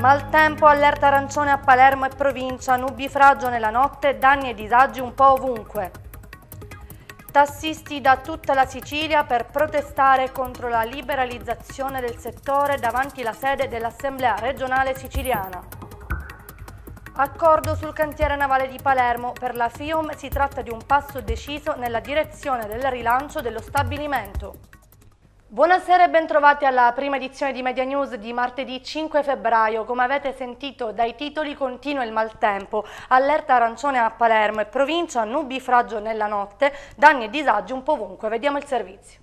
Maltempo, allerta arancione a Palermo e provincia, nubifragio nella notte, danni e disagi un po' ovunque. Tassisti da tutta la Sicilia per protestare contro la liberalizzazione del settore davanti alla sede dell'Assemblea regionale siciliana. Accordo sul cantiere navale di Palermo. Per la FIOM si tratta di un passo deciso nella direzione del rilancio dello stabilimento. Buonasera e bentrovati alla prima edizione di Media News di martedì 5 febbraio. Come avete sentito dai titoli continua il maltempo, allerta arancione a Palermo e provincia, nubifragio nella notte, danni e disagi un po' ovunque. Vediamo il servizio.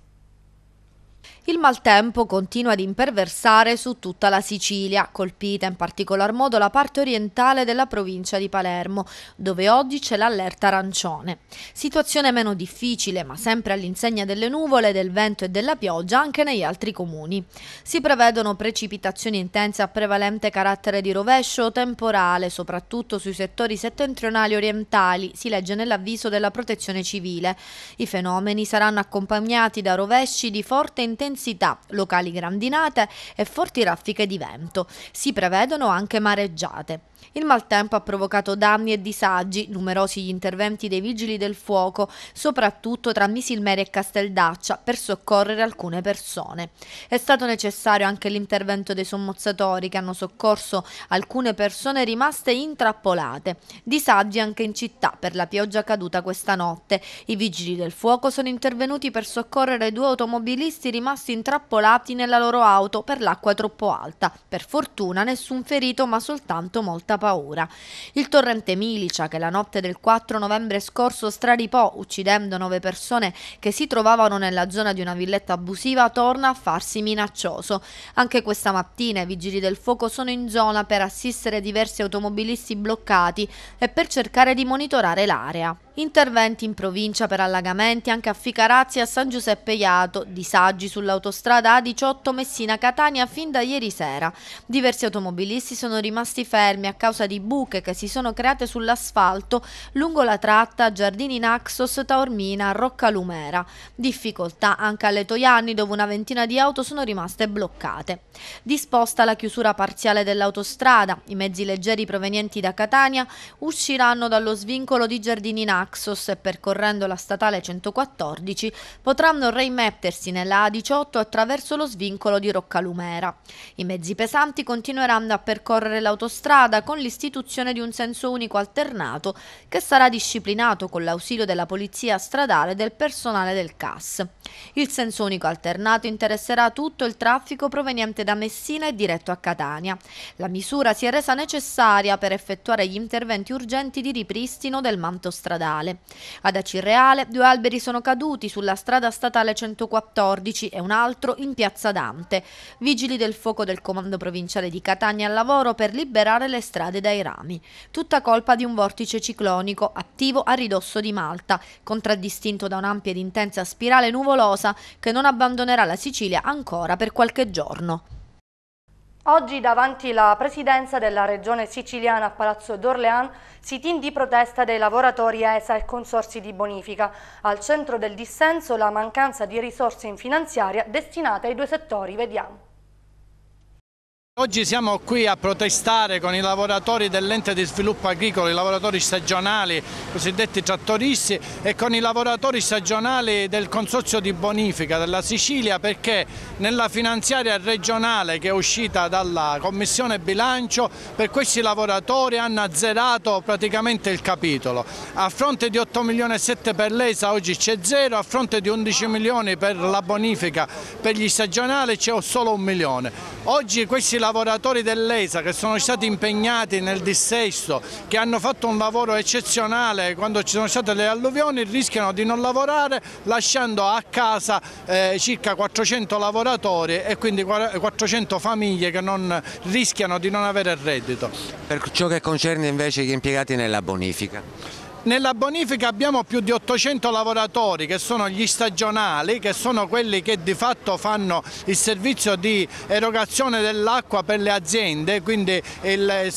Il maltempo continua ad imperversare su tutta la Sicilia, colpita in particolar modo la parte orientale della provincia di Palermo, dove oggi c'è l'allerta arancione. Situazione meno difficile, ma sempre all'insegna delle nuvole, del vento e della pioggia anche negli altri comuni. Si prevedono precipitazioni intense a prevalente carattere di rovescio o temporale, soprattutto sui settori settentrionali orientali, si legge nell'avviso della protezione civile. I fenomeni saranno accompagnati da rovesci di forte intensità intensità, locali grandinate e forti raffiche di vento. Si prevedono anche mareggiate. Il maltempo ha provocato danni e disagi, numerosi gli interventi dei vigili del fuoco, soprattutto tra Misilmeri e Casteldaccia, per soccorrere alcune persone. È stato necessario anche l'intervento dei sommozzatori che hanno soccorso alcune persone rimaste intrappolate. Disagi anche in città per la pioggia caduta questa notte. I vigili del fuoco sono intervenuti per soccorrere due automobilisti rimasti intrappolati nella loro auto per l'acqua troppo alta. Per fortuna nessun ferito ma soltanto molti certa paura. Il torrente Milicia, che la notte del 4 novembre scorso straripò uccidendo nove persone che si trovavano nella zona di una villetta abusiva, torna a farsi minaccioso. Anche questa mattina i vigili del fuoco sono in zona per assistere diversi automobilisti bloccati e per cercare di monitorare l'area. Interventi in provincia per allagamenti anche a Ficarazzi e a San Giuseppe Iato, disagi sull'autostrada A18 Messina-Catania fin da ieri sera. Diversi automobilisti sono rimasti fermi a causa di buche che si sono create sull'asfalto lungo la tratta Giardini Naxos, Taormina, roccalumera Difficoltà anche alle Toiani dove una ventina di auto sono rimaste bloccate. Disposta la chiusura parziale dell'autostrada, i mezzi leggeri provenienti da Catania usciranno dallo svincolo di Giardini Naxos Naxos e percorrendo la statale 114 potranno rimettersi nella A18 attraverso lo svincolo di Roccalumera. I mezzi pesanti continueranno a percorrere l'autostrada con l'istituzione di un senso unico alternato che sarà disciplinato con l'ausilio della polizia stradale e del personale del CAS. Il senso unico alternato interesserà tutto il traffico proveniente da Messina e diretto a Catania. La misura si è resa necessaria per effettuare gli interventi urgenti di ripristino del manto stradale statale. Ad Acireale due alberi sono caduti sulla strada statale 114 e un altro in piazza Dante. Vigili del fuoco del comando provinciale di Catania al lavoro per liberare le strade dai rami. Tutta colpa di un vortice ciclonico attivo a ridosso di Malta, contraddistinto da un'ampia ed intensa spirale nuvolosa che non abbandonerà la Sicilia ancora per qualche giorno. Oggi davanti alla presidenza della regione siciliana a Palazzo d'Orlean si team di protesta dei lavoratori ESA e consorsi di bonifica. Al centro del dissenso la mancanza di risorse in finanziaria destinate ai due settori. Vediamo. Oggi siamo qui a protestare con i lavoratori dell'ente di sviluppo agricolo, i lavoratori stagionali, i cosiddetti trattoristi e con i lavoratori stagionali del Consorzio di Bonifica della Sicilia perché nella finanziaria regionale che è uscita dalla Commissione Bilancio per questi lavoratori hanno azzerato praticamente il capitolo. A fronte di 8 milioni e 7 per l'ESA oggi c'è zero, a fronte di 11 milioni per la bonifica per gli stagionali c'è solo un milione. Oggi questi lavoratori dell'ESA che sono stati impegnati nel dissesto, che hanno fatto un lavoro eccezionale quando ci sono state le alluvioni, rischiano di non lavorare lasciando a casa eh, circa 400 lavoratori e quindi 400 famiglie che non, rischiano di non avere reddito. Per ciò che concerne invece gli impiegati nella bonifica? Nella bonifica abbiamo più di 800 lavoratori che sono gli stagionali, che sono quelli che di fatto fanno il servizio di erogazione dell'acqua per le aziende, quindi il,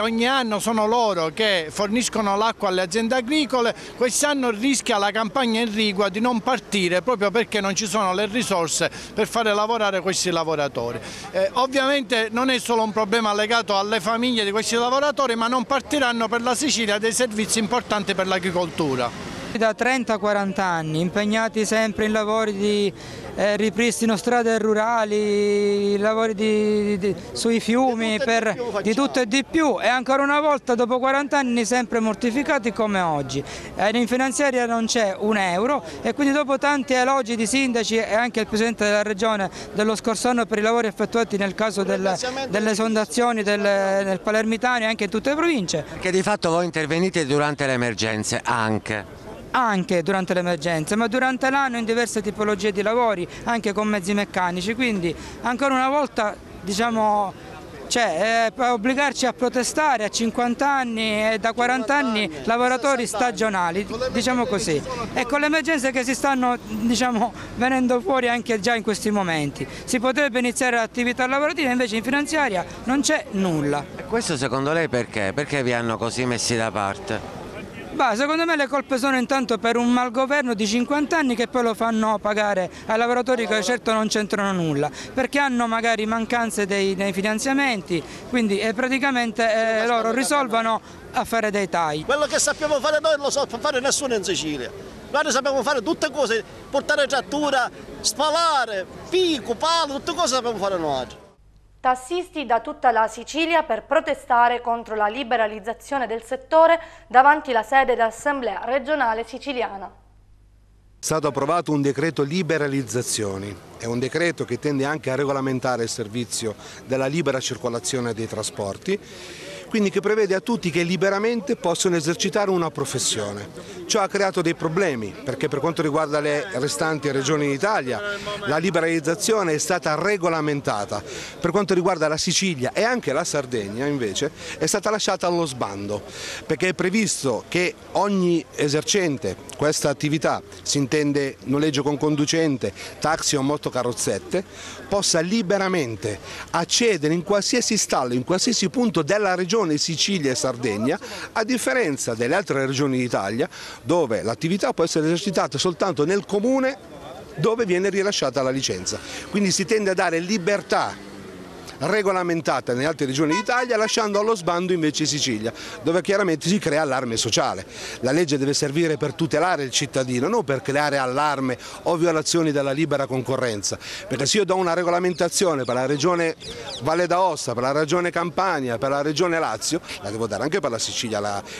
ogni anno sono loro che forniscono l'acqua alle aziende agricole, quest'anno rischia la campagna irrigua di non partire proprio perché non ci sono le risorse per fare lavorare questi lavoratori. Eh, ovviamente non è solo un problema legato alle famiglie di questi lavoratori ma non partiranno per la Sicilia dei servizi importanti importante per l'agricoltura da 30-40 anni, impegnati sempre in lavori di eh, ripristino strade rurali, lavori di, di, sui fiumi, di, per, più, di, tutto e di più e ancora una volta dopo 40 anni sempre mortificati come oggi. Eh, in finanziaria non c'è un euro e quindi dopo tanti elogi di sindaci e anche il Presidente della Regione dello scorso anno per i lavori effettuati nel caso del, delle sondazioni del, nel Palermitano e anche in tutte le province. Perché di fatto voi intervenite durante le emergenze anche anche durante l'emergenza, ma durante l'anno in diverse tipologie di lavori, anche con mezzi meccanici. Quindi ancora una volta diciamo, cioè, eh, obbligarci a protestare a 50 anni e da 40 anni lavoratori stagionali, diciamo così, e con le emergenze che si stanno diciamo, venendo fuori anche già in questi momenti. Si potrebbe iniziare l'attività lavorativa, invece in finanziaria non c'è nulla. E questo secondo lei perché? Perché vi hanno così messi da parte? Bah, secondo me le colpe sono intanto per un malgoverno di 50 anni che poi lo fanno pagare ai lavoratori che certo non c'entrano nulla, perché hanno magari mancanze dei, dei finanziamenti, quindi praticamente eh, loro risolvono a fare dei tagli. Quello che sappiamo fare noi non lo sa so fare nessuno in Sicilia. Noi sappiamo fare tutte cose, portare trattura, spalare, fico, palo, tutte cose sappiamo fare noi tassisti da tutta la Sicilia per protestare contro la liberalizzazione del settore davanti alla sede dell'Assemblea regionale siciliana. È stato approvato un decreto liberalizzazioni, è un decreto che tende anche a regolamentare il servizio della libera circolazione dei trasporti quindi che prevede a tutti che liberamente possono esercitare una professione. Ciò ha creato dei problemi perché per quanto riguarda le restanti regioni d'Italia la liberalizzazione è stata regolamentata, per quanto riguarda la Sicilia e anche la Sardegna invece è stata lasciata allo sbando perché è previsto che ogni esercente questa attività, si intende noleggio con conducente, taxi o motocarrozzette, possa liberamente accedere in qualsiasi stallo, in qualsiasi punto della regione regione Sicilia e Sardegna, a differenza delle altre regioni d'Italia, dove l'attività può essere esercitata soltanto nel comune dove viene rilasciata la licenza. Quindi si tende a dare libertà regolamentata nelle altre regioni d'Italia lasciando allo sbando invece Sicilia dove chiaramente si crea allarme sociale. La legge deve servire per tutelare il cittadino, non per creare allarme o violazioni della libera concorrenza, perché se io do una regolamentazione per la regione Valle d'Aosta, per la regione Campania, per la regione Lazio, la devo dare anche per la Sicilia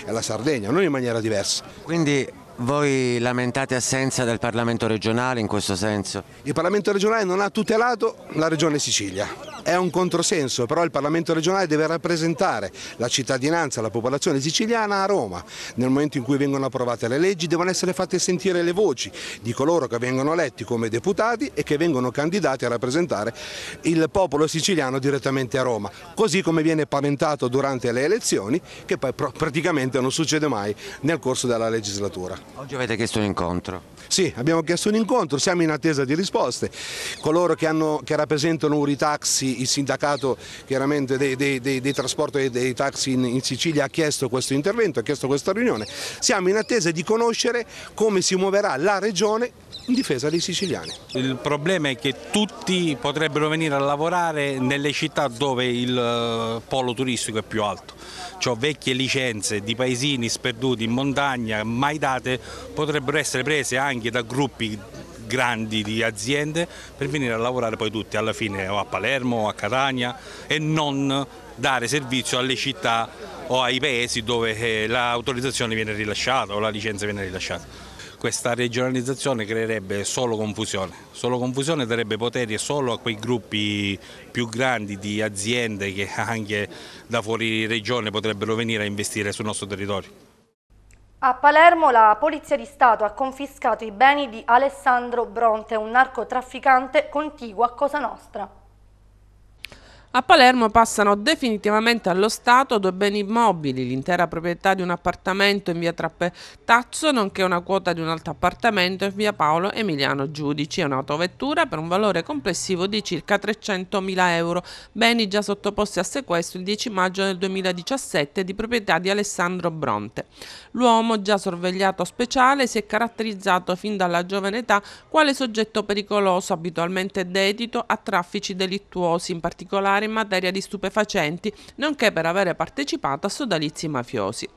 e la Sardegna, non in maniera diversa. Quindi... Voi lamentate assenza del Parlamento regionale in questo senso? Il Parlamento regionale non ha tutelato la regione Sicilia, è un controsenso, però il Parlamento regionale deve rappresentare la cittadinanza, la popolazione siciliana a Roma. Nel momento in cui vengono approvate le leggi devono essere fatte sentire le voci di coloro che vengono eletti come deputati e che vengono candidati a rappresentare il popolo siciliano direttamente a Roma, così come viene paventato durante le elezioni che poi praticamente non succede mai nel corso della legislatura. Oggi avete chiesto un incontro. Sì, abbiamo chiesto un incontro, siamo in attesa di risposte. Coloro che, hanno, che rappresentano Uritaxi, il sindacato chiaramente dei, dei, dei, dei trasporti e dei taxi in, in, Sicilia ha chiesto questo intervento, ha chiesto questa riunione. Siamo in attesa di conoscere come si muoverà la regione in difesa dei siciliani. Il problema è che tutti potrebbero venire a lavorare nelle città dove il eh, polo turistico è più alto ho vecchie licenze di paesini sperduti in montagna, mai date, potrebbero essere prese anche da gruppi grandi di aziende per venire a lavorare poi tutti alla fine o a Palermo o a Catania e non dare servizio alle città o ai paesi dove eh, l'autorizzazione viene rilasciata o la licenza viene rilasciata questa regionalizzazione creerebbe solo confusione, solo confusione darebbe poteri solo a quei gruppi più grandi di aziende che anche da fuori regione potrebbero venire a investire sul nostro territorio. A Palermo la Polizia di Stato ha confiscato i beni di Alessandro Bronte, un narcotrafficante contiguo a Cosa Nostra. A Palermo passano definitivamente allo Stato due beni immobili, l'intera proprietà di un appartamento in via Trappettazzo, nonché una quota di un altro appartamento in via Paolo Emiliano Giudici e un'autovettura per un valore complessivo di circa 300.000 euro, beni già sottoposti a sequestro il 10 maggio del 2017 di proprietà di Alessandro Bronte. L'uomo, già sorvegliato speciale, si è caratterizzato fin dalla giovane età quale soggetto pericoloso abitualmente dedito a traffici delittuosi, in particolare in materia di stupefacenti, nonché per avere partecipato a sodalizi mafiosi.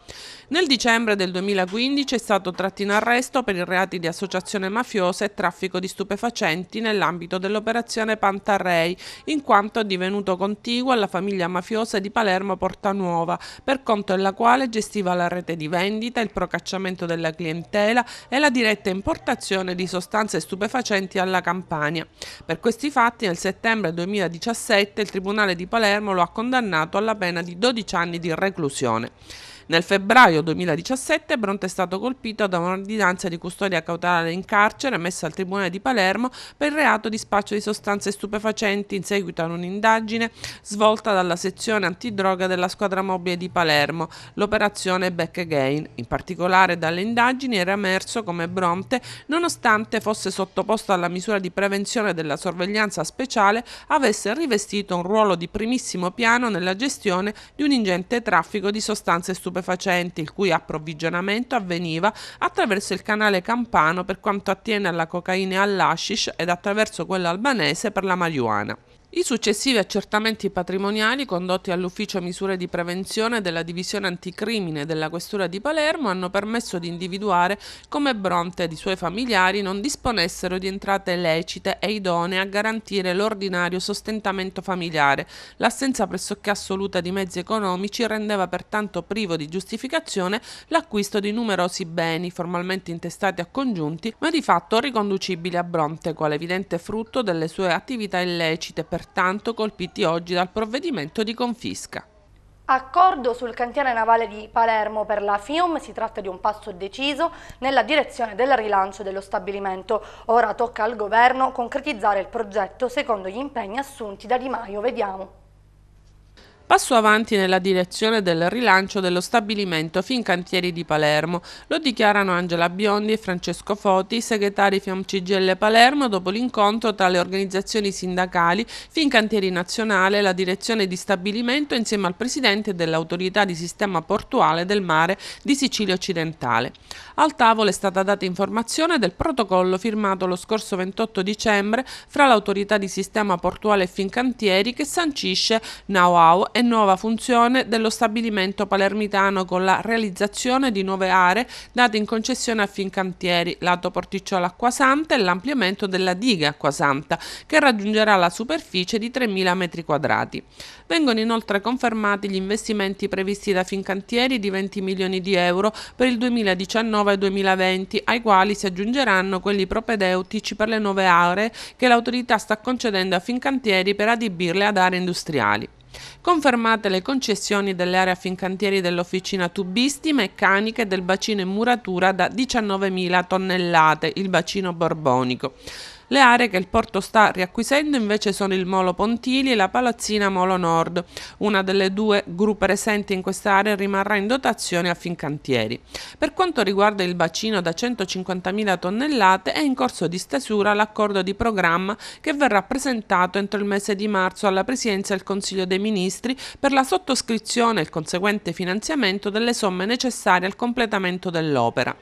Nel dicembre del 2015 è stato tratto in arresto per i reati di associazione mafiosa e traffico di stupefacenti nell'ambito dell'operazione Pantarrei, in quanto è divenuto contiguo alla famiglia mafiosa di Palermo Portanuova, per conto della quale gestiva la rete di vendita, il procacciamento della clientela e la diretta importazione di sostanze stupefacenti alla Campania. Per questi fatti nel settembre 2017 il Tribunale Tribunale di Palermo lo ha condannato alla pena di 12 anni di reclusione. Nel febbraio 2017 Bronte è stato colpito da un'ordinanza di custodia cautelare in carcere emessa al Tribunale di Palermo per il reato di spaccio di sostanze stupefacenti in seguito a un'indagine svolta dalla sezione antidroga della squadra mobile di Palermo, l'operazione Back Again. In particolare dalle indagini era emerso come Bronte, nonostante fosse sottoposto alla misura di prevenzione della sorveglianza speciale, avesse rivestito un ruolo di primissimo piano nella gestione di un ingente traffico di sostanze stupefacenti stupefacenti il cui approvvigionamento avveniva attraverso il canale campano per quanto attiene alla cocaina e all'hashish ed attraverso quello albanese per la marijuana. I successivi accertamenti patrimoniali condotti all'Ufficio Misure di Prevenzione della Divisione Anticrimine della Questura di Palermo hanno permesso di individuare come Bronte ed i suoi familiari non disponessero di entrate lecite e idonee a garantire l'ordinario sostentamento familiare. L'assenza pressoché assoluta di mezzi economici rendeva pertanto privo di giustificazione l'acquisto di numerosi beni formalmente intestati a congiunti, ma di fatto riconducibili a Bronte quale evidente frutto delle sue attività illecite per pertanto colpiti oggi dal provvedimento di confisca. Accordo sul cantiere navale di Palermo per la FIUM, si tratta di un passo deciso nella direzione del rilancio dello stabilimento. Ora tocca al governo concretizzare il progetto secondo gli impegni assunti da Di Maio. Vediamo. Passo avanti nella direzione del rilancio dello stabilimento Fincantieri di Palermo, lo dichiarano Angela Biondi e Francesco Foti, segretari FiamCGL Palermo, dopo l'incontro tra le organizzazioni sindacali Fincantieri Nazionale e la direzione di stabilimento insieme al presidente dell'autorità di sistema portuale del mare di Sicilia Occidentale. Al tavolo è stata data informazione del protocollo firmato lo scorso 28 dicembre fra l'autorità di sistema portuale Fincantieri che sancisce know How e nuova funzione dello stabilimento palermitano con la realizzazione di nuove aree date in concessione a Fincantieri, lato Porticciolo Acquasanta e l'ampliamento della diga Acquasanta, che raggiungerà la superficie di 3.000 m2. Vengono inoltre confermati gli investimenti previsti da Fincantieri di 20 milioni di euro per il 2019 e 2020, ai quali si aggiungeranno quelli propedeutici per le nuove aree che l'autorità sta concedendo a Fincantieri per adibirle ad aree industriali. Confermate le concessioni delle aree affincantieri dell'officina tubisti, meccaniche del bacino in muratura da 19.000 tonnellate, il bacino borbonico. Le aree che il porto sta riacquisendo invece sono il Molo Pontili e la palazzina Molo Nord. Una delle due gru presenti in quest'area rimarrà in dotazione a Fincantieri. Per quanto riguarda il bacino da 150.000 tonnellate è in corso di stesura l'accordo di programma che verrà presentato entro il mese di marzo alla Presidenza del Consiglio dei Ministri per la sottoscrizione e il conseguente finanziamento delle somme necessarie al completamento dell'opera.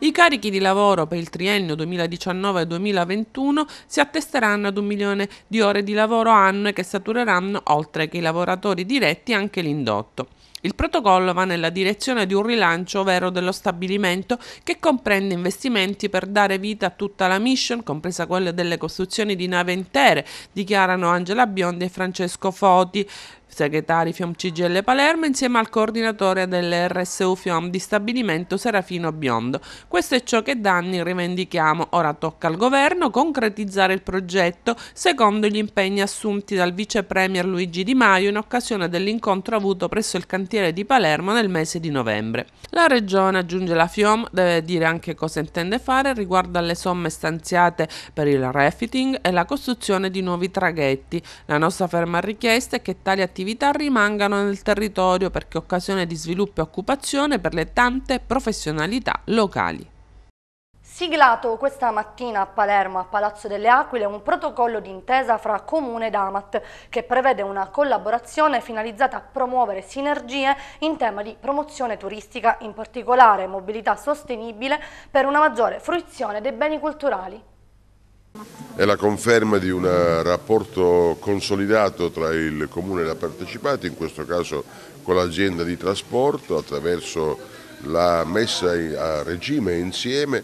I carichi di lavoro per il triennio 2019-2021 2021 si attesteranno ad un milione di ore di lavoro annue che satureranno, oltre che i lavoratori diretti, anche l'indotto. Il protocollo va nella direzione di un rilancio vero dello stabilimento che comprende investimenti per dare vita a tutta la mission, compresa quella delle costruzioni di nave intere, dichiarano Angela Biondi e Francesco Foti. Segretari FIOM Cigelle Palermo insieme al coordinatore dell'RSU FIOM di stabilimento Serafino Biondo. Questo è ciò che da anni rivendichiamo. Ora tocca al governo concretizzare il progetto secondo gli impegni assunti dal vice premier Luigi Di Maio in occasione dell'incontro avuto presso il cantiere di Palermo nel mese di novembre. La regione, aggiunge la FIOM, deve dire anche cosa intende fare riguardo alle somme stanziate per il refitting e la costruzione di nuovi traghetti. La nostra ferma richiesta è che tali attività attività rimangano nel territorio perché occasione di sviluppo e occupazione per le tante professionalità locali. Siglato questa mattina a Palermo, a Palazzo delle Aquile, un protocollo d'intesa fra Comune ed Amat che prevede una collaborazione finalizzata a promuovere sinergie in tema di promozione turistica, in particolare mobilità sostenibile per una maggiore fruizione dei beni culturali. È la conferma di un eh, rapporto consolidato tra il Comune e la partecipata, in questo caso con l'azienda di trasporto, attraverso la messa a regime insieme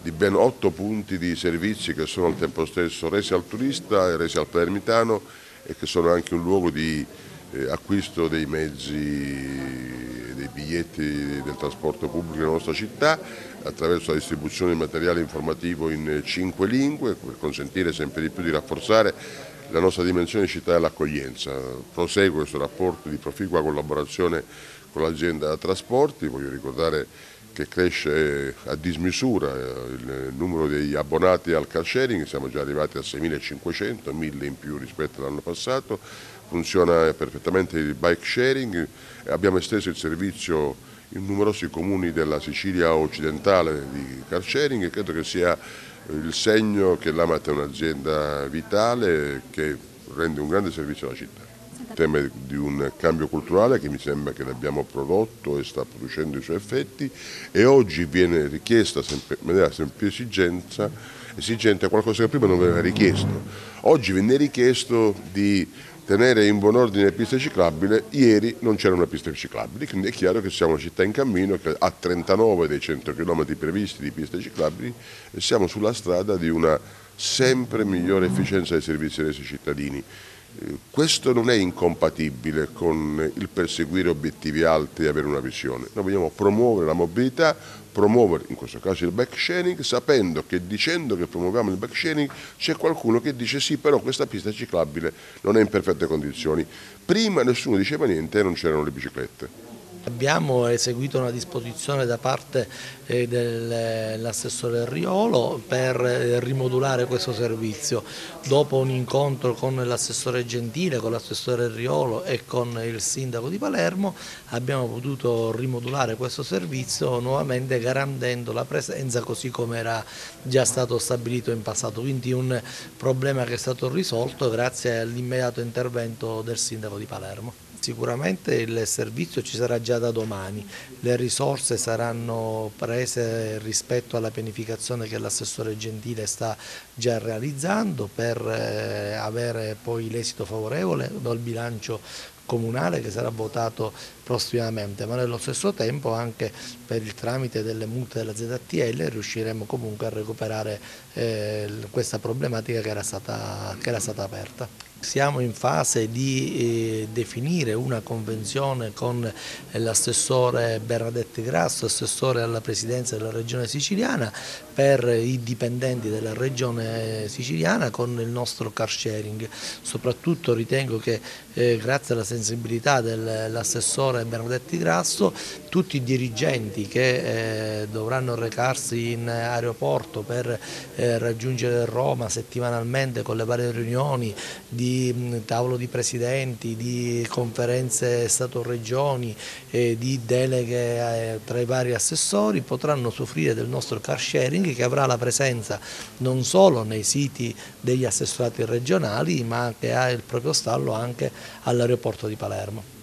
di ben otto punti di servizi che sono al tempo stesso resi al turista e resi al palermitano e che sono anche un luogo di eh, acquisto dei mezzi, dei biglietti del trasporto pubblico nella nostra città, attraverso la distribuzione di materiale informativo in cinque lingue, per consentire sempre di più di rafforzare la nostra dimensione di città dell'accoglienza. Prosegue questo rapporto di proficua collaborazione con l'azienda trasporti, voglio ricordare che cresce eh, a dismisura eh, il numero degli abbonati al car sharing, siamo già arrivati a 6.500, 1.000 in più rispetto all'anno passato, funziona perfettamente il bike sharing, eh, abbiamo esteso il servizio in numerosi comuni della Sicilia occidentale di car sharing e credo che sia il segno che l'Amat è un'azienda vitale che rende un grande servizio alla città. Il tema di un cambio culturale che mi sembra che l'abbiamo prodotto e sta producendo i suoi effetti e oggi viene richiesta in maniera sempre esigenza, esigente qualcosa che prima non veniva richiesto. Oggi viene richiesto di tenere in buon ordine le piste ciclabili, ieri non c'era una pista ciclabile, quindi è chiaro che siamo una città in cammino che ha 39 dei 100 km previsti di piste ciclabili e siamo sulla strada di una sempre migliore efficienza dei servizi resi ai cittadini. Eh, questo non è incompatibile con il perseguire obiettivi alti e avere una visione. Noi vogliamo promuovere la mobilità, promuovere, in questo caso il back sharing, sapendo che dicendo che promuoviamo il back sharing c'è qualcuno che dice sì però questa pista ciclabile non è in perfette condizioni. Prima nessuno diceva niente e non c'erano le biciclette. Abbiamo eseguito una disposizione da parte eh, dell'assessore Riolo per eh, rimodulare questo servizio. Dopo un incontro con l'assessore Gentile, con l'assessore Riolo e con il sindaco di Palermo abbiamo potuto rimodulare questo servizio nuovamente garantendo la presenza così come era già stato stabilito in passato. Quindi un problema che è stato risolto grazie all'immediato intervento del sindaco di Palermo sicuramente il servizio ci sarà già da domani, le risorse saranno prese rispetto alla pianificazione che l'assessore Gentile sta già realizzando per eh, avere poi l'esito favorevole dal bilancio comunale che sarà votato prossimamente, ma nello stesso tempo anche per il tramite delle multe della ZTL riusciremo comunque a recuperare eh, questa problematica che era stata, che era stata aperta. Siamo in fase di eh, definire una convenzione con l'assessore Bernadetti Grasso, assessore alla presidenza della regione siciliana, per i dipendenti della regione eh, siciliana con il nostro car sharing. Soprattutto ritengo che eh, grazie alla sensibilità dell'assessore Bernadetti Grasso tutti i dirigenti che eh, dovranno recarsi in aeroporto per eh, raggiungere Roma settimanalmente con le varie riunioni di mh, mm, tavolo di presidenti, di conferenze Stato-Regioni, eh, di deleghe eh, tra i vari assessori potranno soffrire del nostro car sharing Banking che avrà la presenza non solo nei siti degli assessorati regionali ma che ha il proprio stallo anche all'aeroporto di Palermo.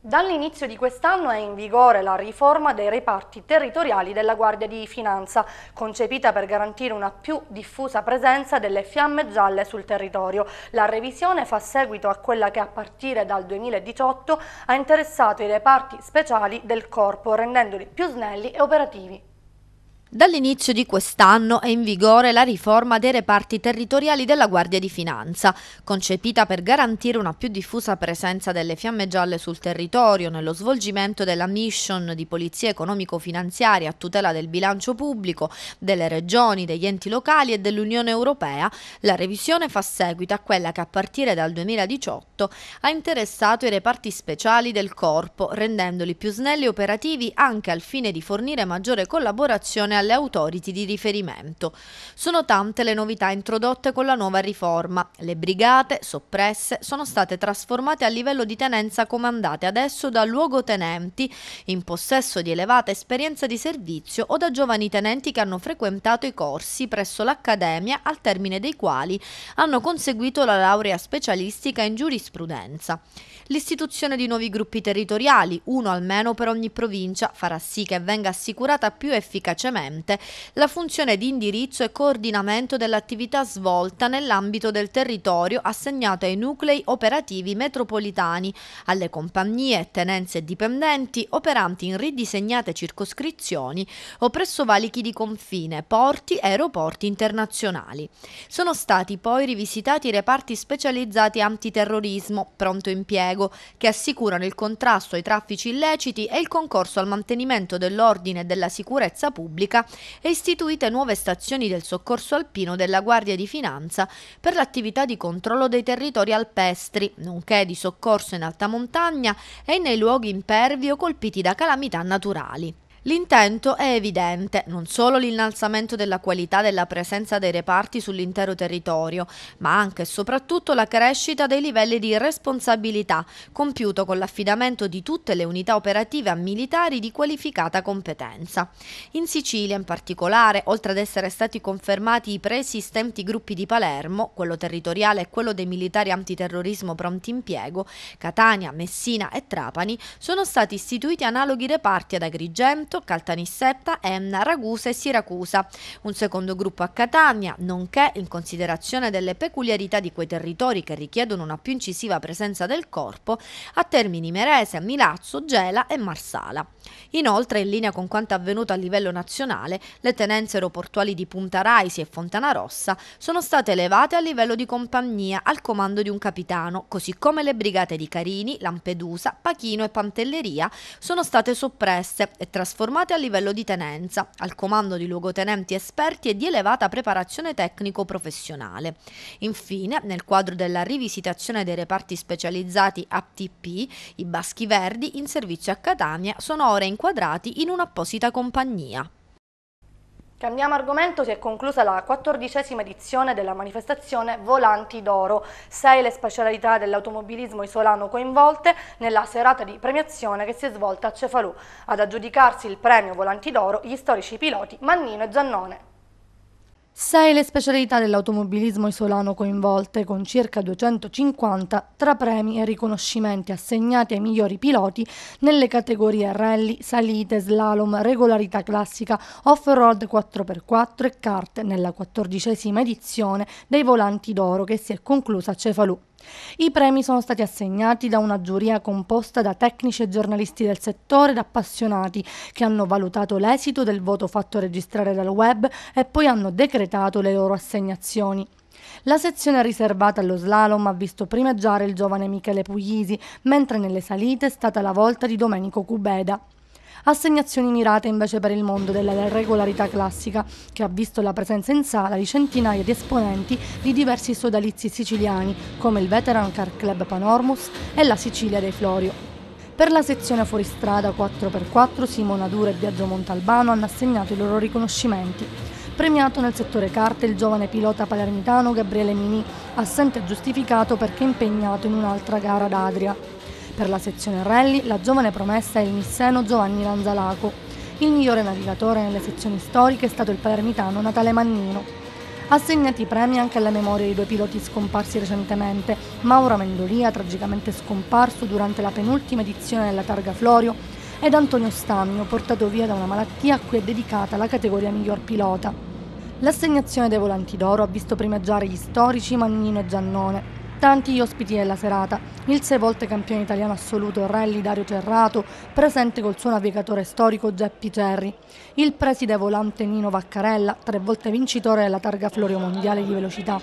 Dall'inizio di quest'anno è in vigore la riforma dei reparti territoriali della Guardia di Finanza, concepita per garantire una più diffusa presenza delle fiamme gialle sul territorio. La revisione fa seguito a quella che a partire dal 2018 ha interessato i reparti speciali del corpo, rendendoli più snelli e operativi. Dall'inizio di quest'anno è in vigore la riforma dei reparti territoriali della Guardia di Finanza, concepita per garantire una più diffusa presenza delle fiamme gialle sul territorio nello svolgimento della mission di polizia economico-finanziaria a tutela del bilancio pubblico, delle regioni, degli enti locali e dell'Unione Europea. La revisione fa seguito a quella che a partire dal 2018 ha interessato i reparti speciali del corpo, rendendoli più snelli e operativi anche al fine di fornire maggiore collaborazione alle dalle autority di riferimento. Sono tante le novità introdotte con la nuova riforma. Le brigate, soppresse, sono state trasformate a livello di tenenza comandate adesso da luogotenenti in possesso di elevata esperienza di servizio o da giovani tenenti che hanno frequentato i corsi presso l'Accademia al termine dei quali hanno conseguito la laurea specialistica in giurisprudenza. L'istituzione di nuovi gruppi territoriali, uno almeno per ogni provincia, farà sì che venga assicurata più efficacemente la funzione di indirizzo e coordinamento dell'attività svolta nell'ambito del territorio assegnato ai nuclei operativi metropolitani, alle compagnie, tenenze e dipendenti operanti in ridisegnate circoscrizioni o presso valichi di confine, porti e aeroporti internazionali. Sono stati poi rivisitati i reparti specializzati antiterrorismo, pronto impiego, impiego che assicurano il contrasto ai traffici illeciti e il concorso al mantenimento dell'ordine e della sicurezza pubblica e istituite nuove stazioni del soccorso alpino della Guardia di Finanza per l'attività di controllo dei territori alpestri, nonché di soccorso in alta montagna e nei luoghi impervi o colpiti da calamità naturali. L'intento è evidente, non solo l'innalzamento della qualità della presenza dei reparti sull'intero territorio, ma anche e soprattutto la crescita dei livelli di responsabilità, compiuto con l'affidamento di tutte le unità operative a militari di qualificata competenza. In Sicilia in particolare, oltre ad essere stati confermati i preesistenti gruppi di Palermo, quello territoriale e quello dei militari antiterrorismo pronti impiego, Catania, Messina e Trapani, sono stati istituiti analoghi reparti ad Agrigento, Benevento, Caltanissetta, Emna, Ragusa e Siracusa, un secondo gruppo a Catania, nonché in considerazione delle peculiarità di quei territori che richiedono una più incisiva presenza del corpo, a Termini Merese, Milazzo, Gela e Marsala. Inoltre, in linea con quanto avvenuto a livello nazionale, le tenenze aeroportuali di Punta Raisi e Fontana Rossa sono state elevate a livello di compagnia al comando di un capitano, così come le brigate di Carini, Lampedusa, Pachino e Pantelleria sono state soppresse e trasformate formate a livello di tenenza, al comando di luogotenenti esperti e di elevata preparazione tecnico-professionale. Infine, nel quadro della rivisitazione dei reparti specializzati ATP, i Baschi Verdi in servizio a Catania sono ora inquadrati in un'apposita compagnia. Cambiamo argomento, si è conclusa la quattordicesima edizione della manifestazione Volanti d'Oro. Sei le specialità dell'automobilismo isolano coinvolte nella serata di premiazione che si è svolta a Cefalù. Ad aggiudicarsi il premio Volanti d'Oro gli storici piloti Mannino e Giannone. Sei le specialità dell'automobilismo isolano coinvolte, con circa 250 tra premi e riconoscimenti assegnati ai migliori piloti nelle categorie rally, salite, slalom, regolarità classica, off-road 4x4 e kart nella quattordicesima edizione dei Volanti d'Oro che si è conclusa a Cefalù. I premi sono stati assegnati da una giuria composta da tecnici e giornalisti del settore ed appassionati che hanno valutato l'esito del voto fatto registrare dal web e poi hanno decretato le loro assegnazioni. La sezione riservata allo slalom ha visto primeggiare il giovane Michele Puglisi, mentre nelle salite è stata la volta di Domenico Cubeda assegnazioni mirate invece per il mondo della regolarità classica, che ha visto la presenza in sala di centinaia di esponenti di diversi sodalizi siciliani, come il Veteran Car Club Panormus e la Sicilia dei Florio. Per la sezione fuoristrada 4x4 Simona Dura e Biagio Montalbano hanno assegnato i loro riconoscimenti. Premiato nel settore carte il giovane pilota palermitano Gabriele Mini, assente giustificato perché impegnato in un'altra gara d'Adria. Per la sezione rally la giovane promessa è il misseno Giovanni Lanzalaco. Il migliore navigatore nelle sezioni storiche è stato il palermitano Natale Mannino. Assegnati i premi anche alla memoria di due piloti scomparsi recentemente, Mauro Mendolia, tragicamente scomparso durante la penultima edizione della Targa Florio, ed Antonio Stagno, portato via da una malattia a cui è dedicata la categoria miglior pilota. L'assegnazione dei volanti d'oro ha visto primeggiare gli storici Mannino e Giannone, Tanti gli ospiti della serata, il sei volte campione italiano assoluto rally Dario Cerrato, presente col suo navigatore storico Geppi Cerri, il preside volante Nino Vaccarella, tre volte vincitore della targa Florio Mondiale di velocità,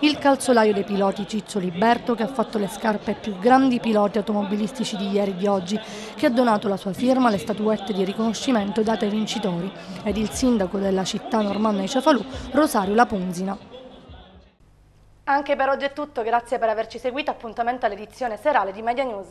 il calzolaio dei piloti Ciccio Liberto che ha fatto le scarpe ai più grandi piloti automobilistici di ieri e di oggi, che ha donato la sua firma alle statuette di riconoscimento date ai vincitori, ed il sindaco della città normanna di Cefalù, Rosario Lapunzina. Anche per oggi è tutto, grazie per averci seguito, appuntamento all'edizione serale di Media News.